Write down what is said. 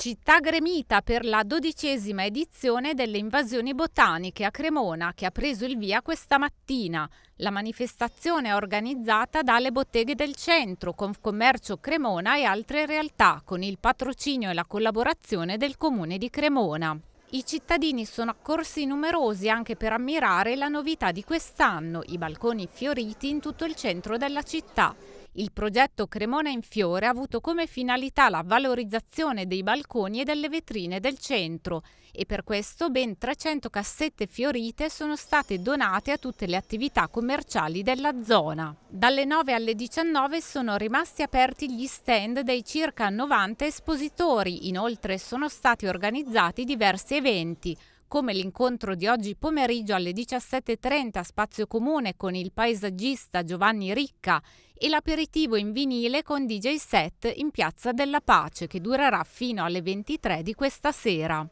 città gremita per la dodicesima edizione delle invasioni botaniche a Cremona che ha preso il via questa mattina. La manifestazione è organizzata dalle botteghe del centro, Confcommercio Cremona e altre realtà con il patrocinio e la collaborazione del comune di Cremona. I cittadini sono accorsi numerosi anche per ammirare la novità di quest'anno, i balconi fioriti in tutto il centro della città. Il progetto Cremona in Fiore ha avuto come finalità la valorizzazione dei balconi e delle vetrine del centro e per questo ben 300 cassette fiorite sono state donate a tutte le attività commerciali della zona. Dalle 9 alle 19 sono rimasti aperti gli stand dei circa 90 espositori, inoltre sono stati organizzati diversi eventi, come l'incontro di oggi pomeriggio alle 17.30 a Spazio Comune con il paesaggista Giovanni Ricca e l'aperitivo in vinile con DJ set in Piazza della Pace che durerà fino alle 23 di questa sera.